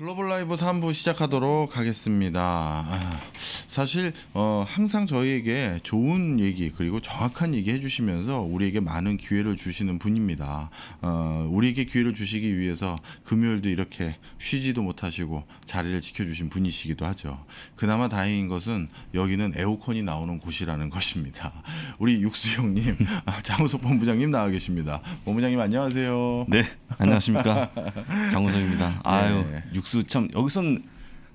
글로벌 라이브 3부 시작하도록 하겠습니다. 사실 어, 항상 저희에게 좋은 얘기 그리고 정확한 얘기 해주시면서 우리에게 많은 기회를 주시는 분입니다. 어, 우리에게 기회를 주시기 위해서 금요일도 이렇게 쉬지도 못하시고 자리를 지켜주신 분이시기도 하죠. 그나마 다행인 것은 여기는 에어컨이 나오는 곳이라는 것입니다. 우리 육수 형님, 아, 장우석 본부장님 나와 계십니다. 본부장님 안녕하세요. 네, 안녕하십니까. 장우석입니다. 네. 아유, 네. 육수 참 여기선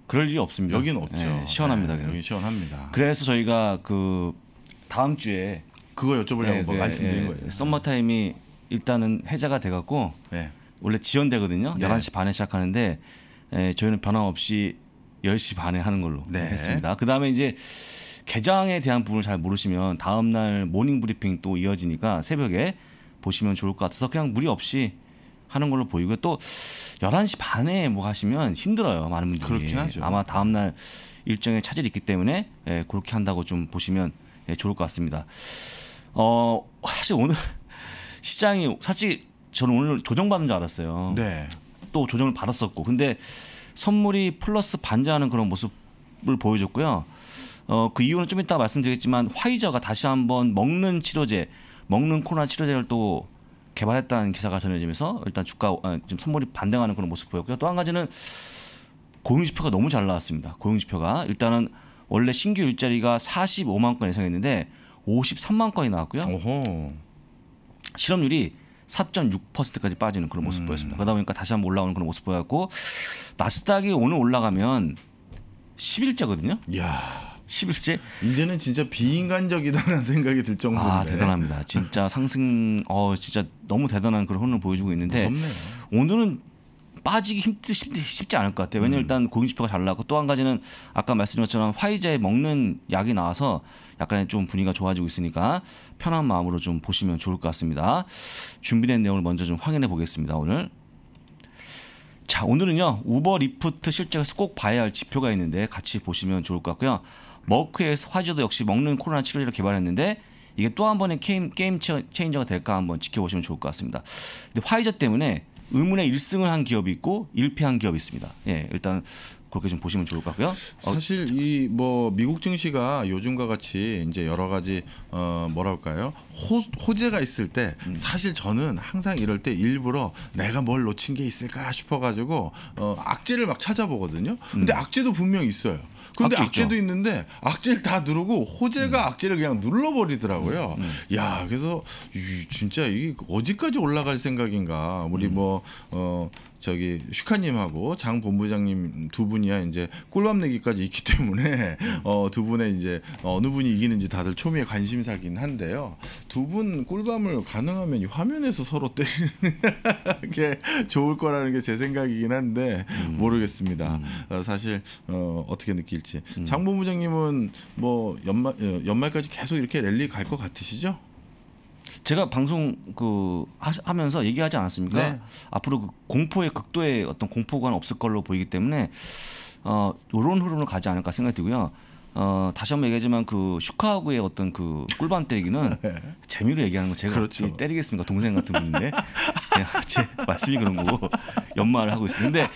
그럴 일이 없습니다. 여기는 없죠. 네, 시원합니다. 네, 여기 시원합니다. 그래서 저희가 그 다음 주에 그거 여쭤보려고 네, 네 말씀드린 네. 거예요. 썸머 타임이 일단은 해제가 돼갖고 네. 원래 지연되거든요. 네. 11시 반에 시작하는데 에, 예, 저희는 변함없이 10시 반에 하는 걸로 했습니다. 그 다음에 이제 개장에 대한 부분을 잘 모르시면 다음 날 모닝 브리핑 또 이어지니까 새벽에 보시면 좋을 것 같아서 그냥 무리 없이 하는 걸로 보이고또 11시 반에 뭐 하시면 힘들어요. 많은 분들이. 그렇긴 하죠. 아마 다음 날 일정에 차질이 있기 때문에 예, 그렇게 한다고 좀 보시면 예, 좋을 것 같습니다. 어, 사실 오늘 시장이 사실 저는 오늘 조정받은줄 알았어요. 네. 또 조정을 받았었고. 근데 선물이 플러스 반자하는 그런 모습을 보여줬고요. 어, 그 이유는 좀 이따 말씀드리겠지만 화이자가 다시 한번 먹는 치료제, 먹는 코로나 치료제를 또 개발했다는 기사가 전해지면서 일단 주가 어, 지금 선물이 반등하는 그런 모습 보였고요. 또 한 가지는 고용지표가 너무 잘 나왔습니다. 고용지표가 일단은 원래 신규 일자리가 45만 건 예상했는데 53만 건이 나왔고요. 오호. 실업률이 4.6%까지 빠지는 그런 모습 음. 보였습니다. 그러다 보니까 다시 한번 올라오는 그런 모습 보였고 나스닥이 오늘 올라가면 10일째거든요. 야. 11세. 이제는 진짜 비인간적이다는 생각이 들 정도인데. 아 대단합니다. 진짜 상승 어 진짜 너무 대단한 그런 혼을 보여주고 있는데 무섭네요. 오늘은 빠지기 힘드, 쉽지 않을 것 같아요. 왜냐면 음. 일단 고용지표가 잘나고또 한 가지는 아까 말씀드렸 것처럼 화이자에 먹는 약이 나와서 약간 좀 분위기가 좋아지고 있으니까 편한 마음으로 좀 보시면 좋을 것 같습니다. 준비된 내용을 먼저 좀 확인해 보겠습니다. 오늘 자 오늘은요 우버 리프트 실적에서 꼭 봐야 할 지표가 있는데 같이 보시면 좋을 것 같고요. 머크에서 화저도 이 역시 먹는 코로나 치료제를 개발했는데 이게 또 한 번의 게임, 게임 체인저가 될까 한번 지켜보시면 좋을 것 같습니다. 근데 화이저 때문에 의문의 1승을 한 기업이 있고 1패한 기업이 있습니다. 예, 일단 그렇게 좀 보시면 좋을 것 같고요. 어, 사실 이 뭐 미국 증시가 요즘과 같이 이제 여러 가지 어 뭐랄까요 호, 호재가 있을 때 음. 사실 저는 항상 이럴 때 일부러 내가 뭘 놓친 게 있을까 싶어가지고 어 악재를 막 찾아보거든요. 근데 음. 악재도 분명 있어요. 근데 악재 도 있는데 악재를 다 누르고 호재가 음. 악재를 그냥 눌러버리더라고요. 음. 음. 야 그래서 이, 진짜 이게 어디까지 올라갈 생각인가 우리 음. 뭐 어. 저기 슈카님하고 장 본부장님 두 분이야 이제 꿀밤 내기까지 있기 때문에 어, 두 분의 이제 어, 어느 분이 이기는지 다들 초미의 관심사긴 한데요. 두 분 꿀밤을 가능하면 화면에서 서로 때리는 게 좋을 거라는 게 제 생각이긴 한데 음. 모르겠습니다. 음. 어, 사실 어, 떻게 느낄지 음. 장 본부장님은 뭐 연말 어, 연말까지 계속 이렇게 랠리 갈 것 같으시죠? 제가 방송 그 하면서 얘기하지 않았습니까? 네. 앞으로 그 공포의 극도의 어떤 공포관 없을 걸로 보이기 때문에 어 요런 흐름으로 가지 않을까 생각이 들고요. 어 다시 한번 얘기하지만 그 슈카하고의 어떤 그꿀밤 때리기는 네. 재미로 얘기하는 거 제가 그렇죠. 때리겠습니까 동생 같은 분인데 제 말씀이 그런 거고 연말을 하고 있는데 었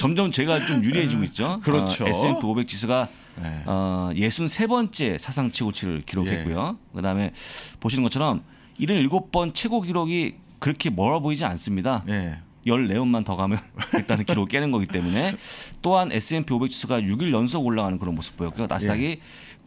점점 제가 좀 유리해지고 있죠. 그렇죠. 어, S&P 500 지수가 네. 어, 63번째 사상 최고치를 기록했고요. 예. 그다음에 보시는 것처럼 77번 최고 기록이 그렇게 멀어 보이지 않습니다. 예. 14원만 더 가면 일단은 기록 을 깨는 거기 때문에 또한 S&P 500 지수가 6일 연속 올라가는 그런 모습 보였고요. 나스닥이 예.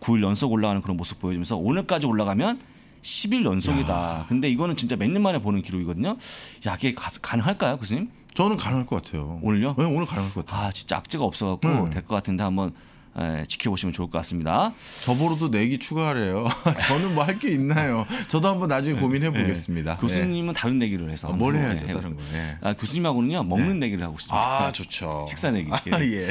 9일 연속 올라가는 그런 모습 보여주면서 오늘까지 올라가면 10일 연속이다. 야. 근데 이거는 진짜 몇 년 만에 보는 기록이거든요. 야, 이게 가, 가능할까요, 교수님? 저는 가능할 것 같아요. 오늘요? 네, 오늘 가능할 것 같아요. 아 진짜 악재가 없어갖고 네. 될것 같은데 한번 예, 지켜보시면 좋을 것 같습니다. 저보로도 내기 추가하래요. 저는 뭐 할 게 있나요? 저도 한번 나중에 고민해 예. 보겠습니다. 예. 교수님은 예. 다른 내기를 해서 아, 뭘 해야죠? 다른 거. 예. 아, 교수님하고는요 먹는 예. 내기를 하고 있습니다. 아 좋죠. 식사 내기. 아, 예.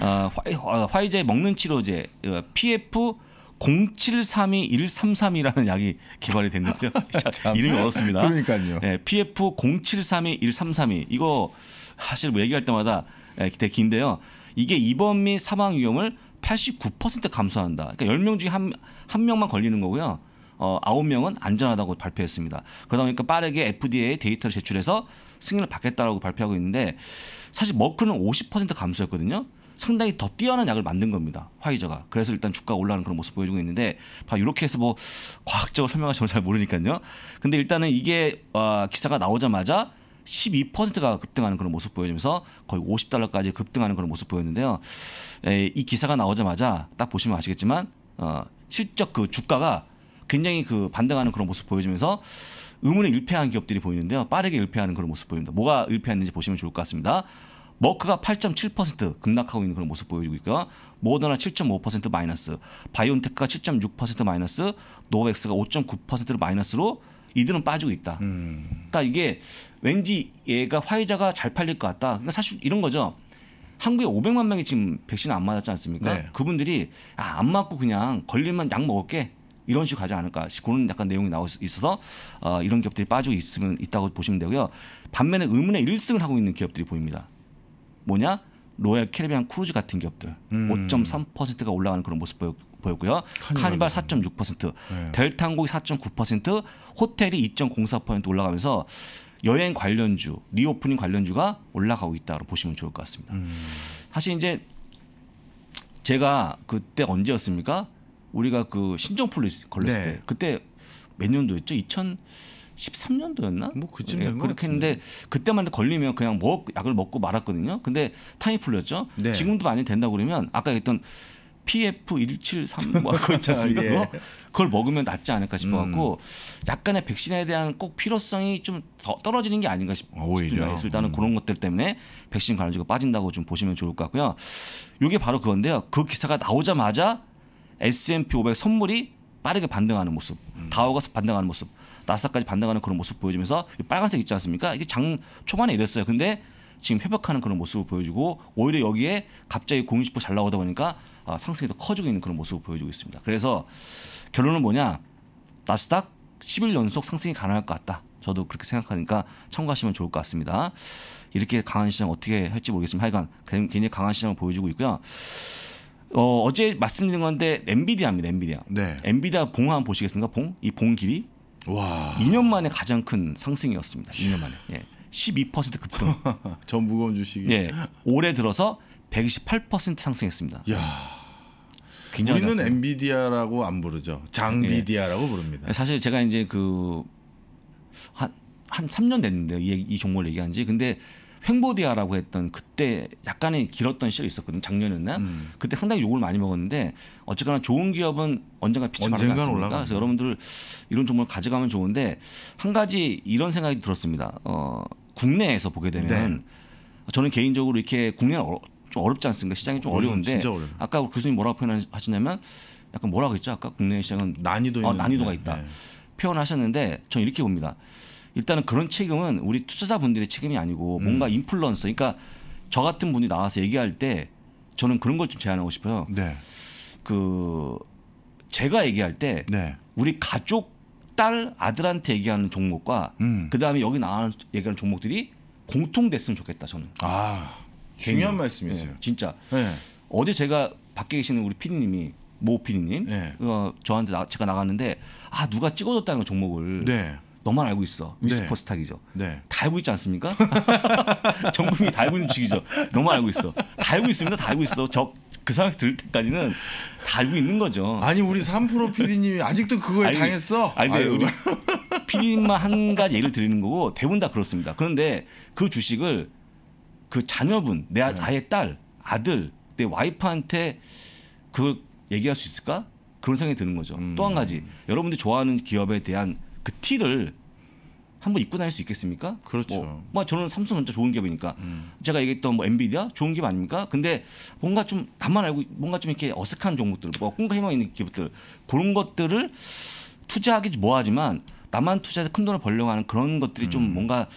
아, 화, 어, 이자 먹는 치료제 어, PF 0732-133이라는 약이 개발이 됐는데요. 이름이 어렵습니다. 그러니까요. 예, PF 0732-133이 이거 사실 뭐 얘기할 때마다 예, 되게 긴데요. 이게 입원 및 사망 위험을 89% 감소한다. 그러니까 10명 중에 한, 한 명만 걸리는 거고요. 어, 9명은 안전하다고 발표했습니다. 그러다 보니까 빠르게 FDA 데이터를 제출해서 승인을 받겠다라고 발표하고 있는데 사실 머크는 50% 감소였거든요. 상당히 더 뛰어난 약을 만든 겁니다. 화이자가. 그래서 일단 주가 가 올라가는 그런 모습 보여주고 있는데 바 이렇게 해서 뭐 과학적으로 설명할 저는 잘 모르니까요. 근데 일단은 이게 어, 기사가 나오자마자 12%가 급등하는 그런 모습 보여주면서 거의 50달러까지 급등하는 그런 모습 보였는데요. 에, 이 기사가 나오자마자 딱 보시면 아시겠지만 어, 실적 그 주가가 굉장히 그 반등하는 그런 모습 보여주면서 의문에 일패한 기업들이 보이는데요. 빠르게 일패하는 그런 모습 보입니다. 뭐가 일패했는지 보시면 좋을 것 같습니다. 머크가 8.7% 급락하고 있는 그런 모습 보여주고 있고요. 모더나 7.5% 마이너스, 바이온테크가 7.6% 마이너스, 노백스가 5.9%로 마이너스로 이들은 빠지고 있다. 음. 그러니까 이게 왠지 얘가 화이자가 잘 팔릴 것 같다. 그러니까 사실 이런 거죠. 한국에 500만 명이 지금 백신 안 맞았지 않습니까? 네. 그분들이 아, 안 맞고 그냥 걸리면 약 먹을게. 이런 식으로 가지 않을까 그런 약간 내용이 나오고 있어서 어, 이런 기업들이 빠지고 있으면 있다고 보시면 되고요. 반면에 의문의 1승을 하고 있는 기업들이 보입니다. 뭐냐? 로얄 캐리비안 크루즈 같은 기업들 음. 5.3%가 올라가는 그런 모습 보였고요 카니발 4.6%, 네. 델탄고기 4.9%, 호텔이 2.04% 올라가면서 여행 관련주, 리오프닝 관련주가 올라가고 있다고 보시면 좋을 것 같습니다. 음. 사실 이제 제가 그때 언제였습니까? 우리가 그 신종플루 걸렸을 네. 때 그때 몇 년도였죠? 2000 13년도였나? 뭐 그쯤 예, 그렇게 했는데 그때만 걸리면 그냥 뭐 약을 먹고 말았거든요. 근데 타이 풀렸죠. 네. 지금도 많이 된다고 그러면 아까 했던 PF173 뭐그 있잖아요. 예. 그걸 먹으면 낫지 않을까 싶어 갖고 음. 약간의 백신에 대한 꼭 필요성이 좀 더 떨어지는 게 아닌가 싶, 어요려싶 일단은 음. 그런 것들 때문에 백신 관련주가 빠진다고 좀 보시면 좋을 것 같고요. 이게 바로 그건데요. 그 기사가 나오자마자 S&P 500 선물이 빠르게 반등하는 모습, 음. 다우가 반등하는 모습. 나스닥까지 반등하는 그런 모습 보여주면서 빨간색 있지 않습니까? 이게 장 초반에 이랬어요. 근데 지금 회복하는 그런 모습을 보여주고 오히려 여기에 갑자기 공인지표 잘 나오다 보니까 아, 상승이 더 커지고 있는 그런 모습을 보여주고 있습니다. 그래서 결론은 뭐냐? 나스닥 10일 연속 상승이 가능할 것 같다. 저도 그렇게 생각하니까 참고하시면 좋을 것 같습니다. 이렇게 강한 시장 어떻게 할지 모르겠지만 하여간 굉장히 강한 시장을 보여주고 있고요. 어, 어제 말씀드린 건데 엔비디아입니다. 엔비디아. 네. 엔비디아 봉한 보시겠습니까? 봉? 이 봉 길이 와. 2년 만에 가장 큰 상승이었습니다. 2년 만에. 예. 12% 급등. 전 무거운 주식이. 예. 올해 들어서 128% 상승했습니다. 야. 굉장히 우리는 않습니다. 엔비디아라고 안 부르죠. 장비디아라고 예. 부릅니다. 사실 제가 이제 그 한 한 3년 됐는데 이, 이 종목을 얘기한 지. 근데 횡보디아라고 했던 그때 약간의 길었던 시절이 있었거든요. 작년이나 었 음. 그때 상당히 욕을 많이 먹었는데 어쨌거나 좋은 기업은 언젠가 빛이 발하지 습니가 그래서 여러분들 이런 정보를 가져가면 좋은데 한 가지 이런 생각이 들었습니다. 어, 국내에서 보게 되면 네. 저는 개인적으로 이렇게 국내 어, 좀 어렵지 않습니까? 시장이 좀 어, 려운데 아까 교수님 뭐라고 표현하시냐면 약간 뭐라고 했죠? 아까 국내 시장은 난이도 어, 난이도가 있다 네. 표현하셨는데 저는 이렇게 봅니다. 일단은 그런 책임은 우리 투자자분들의 책임이 아니고 음. 뭔가 음. 인플루언서 그러니까 저 같은 분이 나와서 얘기할 때 저는 그런 걸 좀 제안하고 싶어요. 네. 그 제가 얘기할 때 네. 우리 가족 딸 아들한테 얘기하는 종목과 음. 그다음에 여기 나와는 얘기하는 종목들이 공통됐으면 좋겠다 저는. 아 중요한 네. 말씀이세요. 진짜 네. 어제 제가 밖에 계시는 우리 피디님이 모 피디님 네. 어, 저한테 나, 제가 나갔는데 아 누가 찍어줬다는 종목을 네. 너만 알고 있어. 위스퍼스탁이죠. 네. 네. 다 알고 있지 않습니까? 정부민이 다 알고 있는 주식이죠. 너만 알고 있어. 다 알고 있습니다. 다 알고 있어. 저그 생각 들 때까지는 다 알고 있는 거죠. 아니 우리 3프로 PD님이 아직도 그걸 아니, 당했어. 아니 근데 우리 PD님만 한 가지 예를 드리는 거고 대부분 다 그렇습니다. 그런데 그 주식을 그 자녀분 내 아예 네. 딸 아들 내 와이프한테 그 얘기할 수 있을까? 그런 생각이 드는 거죠. 음. 또한 가지 여러분들이 좋아하는 기업에 대한 그 티를 한번 입고 다닐 수 있겠습니까? 그렇죠. 뭐, 뭐 저는 삼성전자 좋은 기업이니까 음. 제가 얘기했던 뭐 엔비디아 좋은 기업 아닙니까? 근데 뭔가 좀 답만 알고 뭔가 좀 이렇게 어색한 종목들, 뭐 꿈과 희망 있는 기업들 그런 것들을 투자하기 뭐하지만 나만 투자해서 큰 돈을 벌려고 하는 그런 것들이 음. 좀 뭔가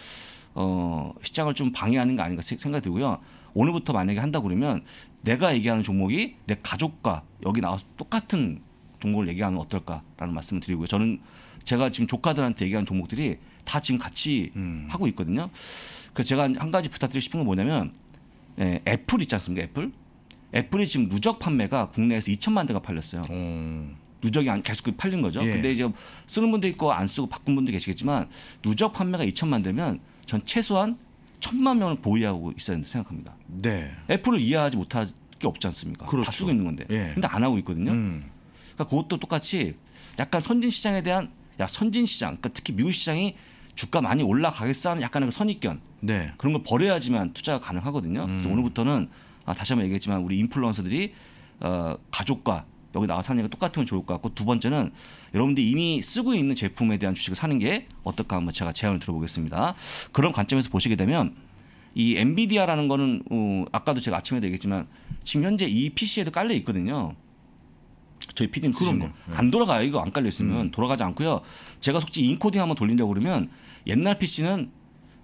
어, 시장을 좀 방해하는 거 아닌가 생각이 들고요. 오늘부터 만약에 한다 그러면 내가 얘기하는 종목이 내 가족과 여기 나와서 똑같은 종목을 얘기하면 어떨까라는 말씀을 드리고요. 저는 제가 지금 조카들한테 얘기한 종목들이 다 지금 같이 음. 하고 있거든요. 그 제가 한 가지 부탁드리고 싶은 건 뭐냐면 예, 애플 있지 않습니까? 애플. 애플이 지금 누적 판매가 국내에서 2천만 대가 팔렸어요. 음. 누적이 계속 팔린 거죠. 예. 근데 이제 쓰는 분도 있고 안 쓰고 바꾼 분도 계시겠지만 누적 판매가 2천만 대면전 최소한 천만 명을 보유하고 있어야 된다고 생각합니다. 네. 애플을 이해하지 못할 게 없지 않습니까? 그렇죠. 다 쓰고 있는 건데. 예. 근데 안 하고 있거든요. 음. 그러니까 그것도 똑같이 약간 선진 시장에 대한 야 선진 시장, 그러니까 특히 미국 시장이 주가 많이 올라가겠어 하는 약간의 그 선입견 네. 그런 걸 버려야지만 투자가 가능하거든요. 음. 그래서 오늘부터는 아, 다시 한번 얘기했지만 우리 인플루언서들이 어, 가족과 여기 나와 사는 게 똑같으면 좋을 것 같고 두 번째는 여러분들이 이미 쓰고 있는 제품에 대한 주식을 사는 게 어떨까 한번 제가 제안을 들어보겠습니다. 그런 관점에서 보시게 되면 이 엔비디아라는 거는 어, 아까도 제가 아침에도 얘기했지만 지금 현재 이 PC에도 깔려 있거든요. 저희 피디님 쓰신 그럼 거. 안 돌아가요. 이거 안 깔려있으면 음. 돌아가지 않고요. 제가 속지 인코딩 한번 돌린다고 그러면 옛날 PC는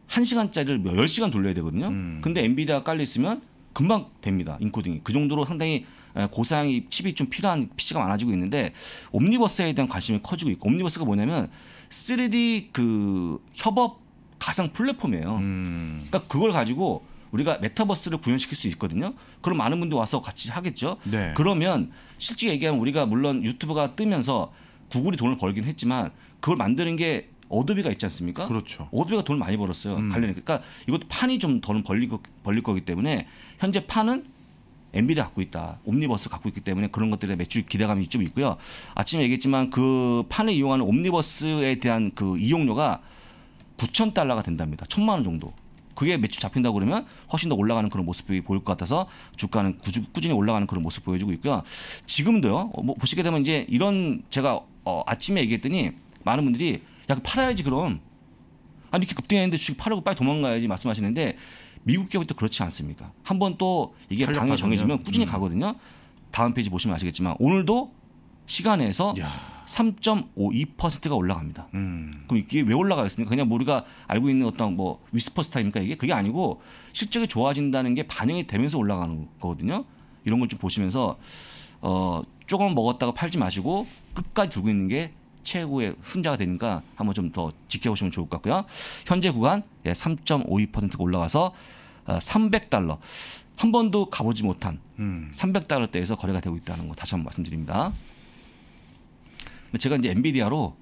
1시간짜리를 10시간 돌려야 되거든요. 음. 근데 엔비디아가 깔려있으면 금방 됩니다. 인코딩이. 그 정도로 상당히 고사양이 칩이 좀 필요한 PC가 많아지고 있는데 옴니버스에 대한 관심이 커지고 있고 옴니버스가 뭐냐면 3D 그 협업 가상 플랫폼이에요. 음. 그러니까 그걸 가지고 우리가 메타버스를 구현시킬 수 있거든요. 그럼 많은 분들 와서 같이 하겠죠. 네. 그러면 실제 얘기하면 우리가 물론 유튜브가 뜨면서 구글이 돈을 벌긴 했지만 그걸 만드는 게 어도비가 있지 않습니까? 그렇죠. 어도비가 돈을 많이 벌었어요. 음. 관련해. 그러니까 이것도 판이 좀 더는 벌릴, 거, 벌릴 거기 때문에 현재 판은 엔비를 갖고 있다. 옴니버스 갖고 있기 때문에 그런 것들에 매출 기대감이 좀 있고요. 아침에 얘기했지만 그 판을 이용하는 옴니버스에 대한 그 이용료가 9천 달러가 된답니다. 천만 원 정도. 그게 매출 잡힌다 고 그러면 훨씬 더 올라가는 그런 모습이 보일 것 같아서 주가는 꾸준히 올라가는 그런 모습 보여주고 있고요. 지금도요. 어, 뭐 보시게 되면 이제 이런 제가 어, 아침에 얘기했더니 많은 분들이 야 팔아야지 그럼 아니 이렇게 급등했는데 주식 팔고 빨리 도망가야지 말씀하시는데 미국 기업이 또 그렇지 않습니까? 한번또 이게 강향이 정해지면 꾸준히 음. 가거든요. 다음 페이지 보시면 아시겠지만 오늘도 시간에서 야. 3.52%가 올라갑니다. 음. 그럼 이게 왜 올라가겠습니까? 그냥 뭐 우리가 알고 있는 어떤 뭐 위스퍼 스타입니까 이게 그게 아니고 실적이 좋아진다는 게 반영이 되면서 올라가는 거거든요. 이런 걸 좀 보시면서 어 조금 먹었다가 팔지 마시고 끝까지 두고 있는 게 최고의 승자가 되니까 한번 좀 더 지켜보시면 좋을 것 같고요. 현재 구간 예, 3.52%가 올라가서 300달러 어, 한 번도 가보지 못한 음. 300달러대에서 거래가 되고 있다는 거 다시 한번 말씀드립니다. 근데 제가 이제 엔비디아로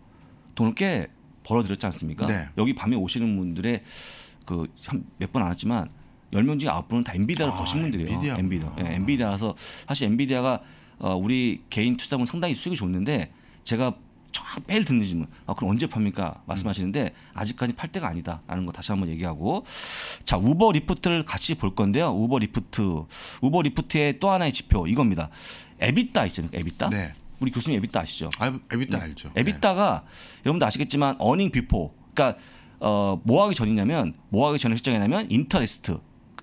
돈을 꽤 벌어들였지 않습니까? 네. 여기 밤에 오시는 분들의 그몇번 안 왔지만 열 명 중에 아홉 분은 다 엔비디아를 아, 보신 분들이에요. 엔비디아. 엔비디아. 예, 아. 엔비디아라서 사실 엔비디아가 어, 우리 개인 투자분 상당히 수익이 좋는데 제가 매일 듣는 질문. 아, 그럼 언제 팝니까? 말씀하시는데 아직까지 팔 때가 아니다라는 거 다시 한번 얘기하고 자 우버 리프트를 같이 볼 건데요. 우버 리프트 우버 리프트의 또 하나의 지표 이겁니다. 에비타 있잖아요. 에비타. 네. 우리 교수님 에비타 아시죠? 아, 에비타 알죠. 네. 에비타가 네. 여러분도 아시겠지만 어닝 비포. 그러니까 어, 뭐 하기 전이냐면 뭐 하기 전에 실정이냐면 인터레스트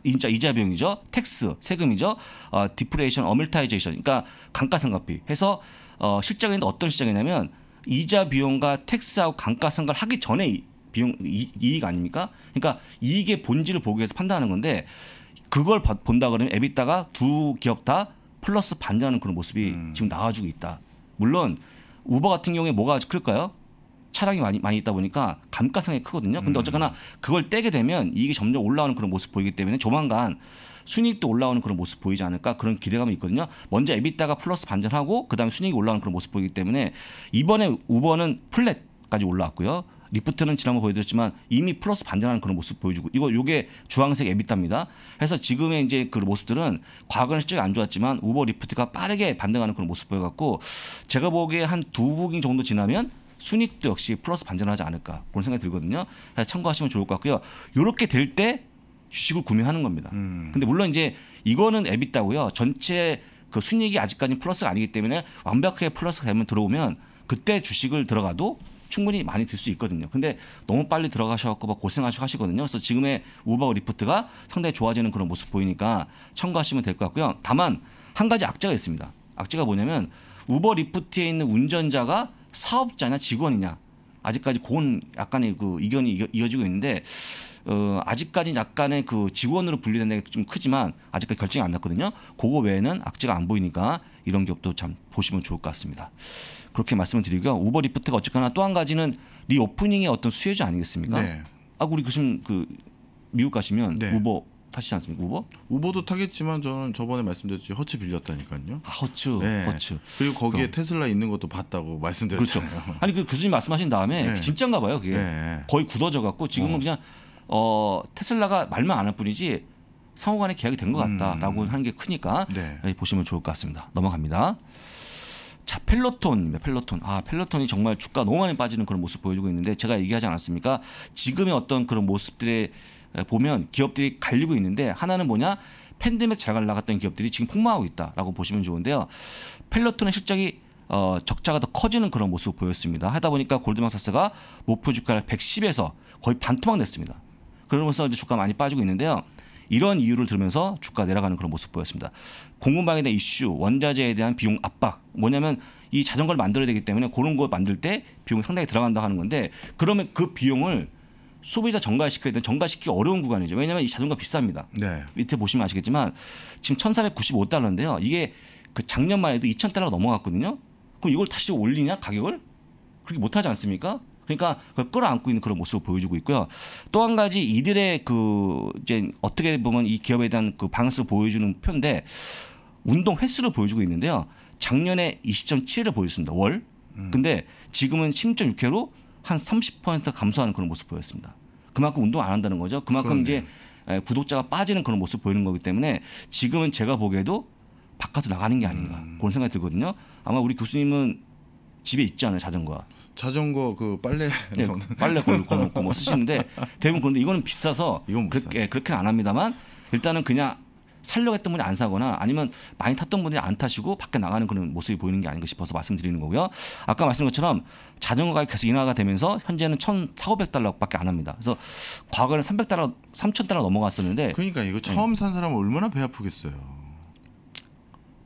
진자 이자 비용이죠. 텍스, 세금이죠. 어, 디프레이션, 어밀타이제이션. 그러니까 감가상각비. 해서 어, 실적인데 어떤 실적이냐면 이자 비용과 텍스하고 감가상각을 하기 전에 이, 비용 이, 이익 아닙니까? 그러니까 이익의 본질을 보기 위해서 판단하는 건데 그걸 본다 그러면 에비타가 두 기업 다 플러스 반전하는 그런 모습이 음. 지금 나와주고 있다. 물론 우버 같은 경우에 뭐가 클까요? 차량이 많이 많이 있다 보니까 감가상이 크거든요. 근데 음. 어쨌거나 그걸 떼게 되면 이익이 점점 올라오는 그런 모습 보이기 때문에 조만간 순익도 올라오는 그런 모습 보이지 않을까 그런 기대감이 있거든요. 먼저 에비타가 플러스 반전하고 그다음에 순익이 올라오는 그런 모습 보이기 때문에 이번에 우버는 플랫까지 올라왔고요. 리프트는 지난번 보여드렸지만 이미 플러스 반전하는 그런 모습 보여주고 이거 요게 주황색 에비타입니다. 그래서 지금의 이제 그 모습들은 과거는 실적이 안 좋았지만 우버 리프트가 빠르게 반등하는 그런 모습 보여갖고 제가 보기에 한두부기 정도 지나면 순익도 역시 플러스 반전하지 않을까 그런 생각이 들거든요. 참고하시면 좋을 것 같고요. 요렇게 될 때 주식을 구매하는 겁니다. 음. 근데 물론 이제 이거는 에비타고요. 전체 그 순익이 아직까지 플러스가 아니기 때문에 완벽하게 플러스가 되면 들어오면 그때 주식을 들어가도 충분히 많이 들 수 있거든요. 근데 너무 빨리 들어가셔갖고 막 고생하시고 하시거든요. 그래서 지금의 우버 리프트가 상당히 좋아지는 그런 모습 보이니까 참고하시면 될 것 같고요. 다만 한 가지 악재가 있습니다. 악재가 뭐냐면 우버 리프트에 있는 운전자가 사업자냐 직원이냐 아직까지 고건 약간의 그 이견이 이어지고 있는데 어, 아직까지 약간의 그직원으로 분리된다는 게 좀 크지만 아직까지 결정이 안 났거든요. 그거 외에는 악재가 안 보이니까 이런 기업도 참 보시면 좋을 것 같습니다. 그렇게 말씀을 드리고요. 우버 리프트가 어쨌거나 또 한 가지는 리오프닝의 어떤 수혜주 아니겠습니까? 네. 아, 우리 교수님 그 미국 가시면 네. 우버 타시지 않습니까? 우버? 우버도 타겠지만 저는 저번에 말씀드렸듯이 허츠 빌렸다니까요. 아, 허츠, 네. 허츠. 그리고 거기에 그럼. 어. 테슬라 있는 것도 봤다고 말씀드렸죠. 그렇죠. 아니 그 교수님 말씀하신 다음에 네. 진짠가 봐요. 그게 네. 거의 굳어져 갖고 지금은 어. 그냥 어, 테슬라가 말만 안 할 뿐이지 상호 간에 계약이 된것 음. 같다라고 음. 하는 게 크니까 네. 예, 보시면 좋을 것 같습니다. 넘어갑니다. 자, 펠로톤 펠로톤. 아, 펠로톤이 정말 주가 너무 많이 빠지는 그런 모습 보여주고 있는데 제가 얘기하지 않았습니까? 지금의 어떤 그런 모습들에 보면 기업들이 갈리고 있는데 하나는 뭐냐? 팬데믹 잘 나갔던 기업들이 지금 폭망하고 있다라고 보시면 좋은데요. 펠로톤의 실적이 어, 적자가 더 커지는 그런 모습 을 보였습니다. 하다 보니까 골드만사스가 목표 주가를 110에서 거의 반토막 냈습니다. 그러면서 이제 주가 많이 빠지고 있는데요. 이런 이유를 들으면서 주가 내려가는 그런 모습 보였습니다. 공급망에 대한 이슈, 원자재에 대한 비용 압박, 뭐냐면 이 자전거를 만들어야 되기 때문에 그런 거 만들 때 비용이 상당히 들어간다 하는 건데 그러면 그 비용을 소비자 정가시켜야 되는 정가시키기 어려운 구간이죠. 왜냐하면 이 자동차 비쌉니다. 네. 밑에 보시면 아시겠지만 지금 1,495달러인데요. 이게 그 작년만 해도 2,000달러가 넘어갔거든요. 그럼 이걸 다시 올리냐 가격을 그렇게 못하지 않습니까? 그러니까 그걸 끌어안고 있는 그런 모습을 보여주고 있고요. 또 한 가지 이들의 그 이제 어떻게 보면 이 기업에 대한 그 방향성을 보여주는 표인데 운동 횟수를 보여주고 있는데요. 작년에 20.7을 보였습니다. 월. 음. 근데 지금은 10.6회로 한 30% 감소하는 그런 모습 보였습니다. 그만큼 운동 안 한다는 거죠. 그만큼 그러네요. 이제 예, 구독자가 빠지는 그런 모습 보이는 거기 때문에 지금은 제가 보기에도 바깥으로 나가는 게 아닌가 음. 그런 생각이 들거든요. 아마 우리 교수님은 집에 있지 않아요 자전거. 자전거 그 빨래 예, 빨래 걸놓고 고뭐 쓰시는데 대부분 그런데 이거는 비싸서 이건 그렇게 예, 그렇게는 안 합니다만 일단은 그냥 살려고 했던 분이 안 사거나 아니면 많이 탔던 분이 안 타시고 밖에 나가는 그런 모습이 보이는 게 아닌가 싶어서 말씀드리는 거고요. 아까 말씀드린 것처럼 자전거 가격 계속 인하가 되면서 현재는 천 사오백 달러밖에안 합니다. 그래서 과거에는 삼백 달러 삼천 달러 넘어갔었는데 그러니까 이거 예. 처음 산 사람은 얼마나 배 아프겠어요.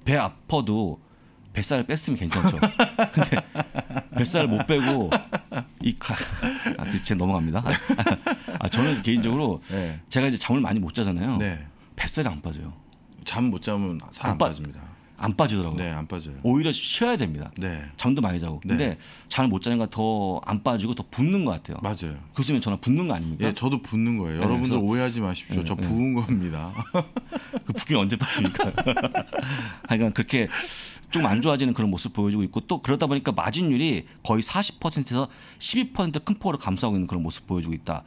배 아퍼도 뱃살을 뺐으면 괜찮죠. 근데 뱃살 을못 빼고 이가 아, 그 제 넘어갑니다. 아, 저는 개인적으로 네. 제가 이제 잠을 많이 못 자잖아요. 네. 뱃살이 안 빠져요. 잠 못 자면 살안 안 빠, 집니다안 빠지더라고요. 네, 안 빠져요. 오히려 쉬어야 됩니다. 네. 잠도 많이 자고. 네. 근데 잠을 못 자니까 더 안 빠지고 더 붓는 것 같아요. 맞아요. 교수님 저는 붓는 거 아닙니까? 예, 저도 붓는 거예요. 네, 여러분들 오해하지 마십시오. 네, 저 네. 부은 겁니다. 그 붓기 언제 빠집니까? 하여간 그러니까 그렇게 좀안 좋아지는 그런 모습 보여주고 있고 또 그러다 보니까 마진율이 거의 40%에서 12%큰 폭으로 감소하고 있는 그런 모습 보여주고 있다.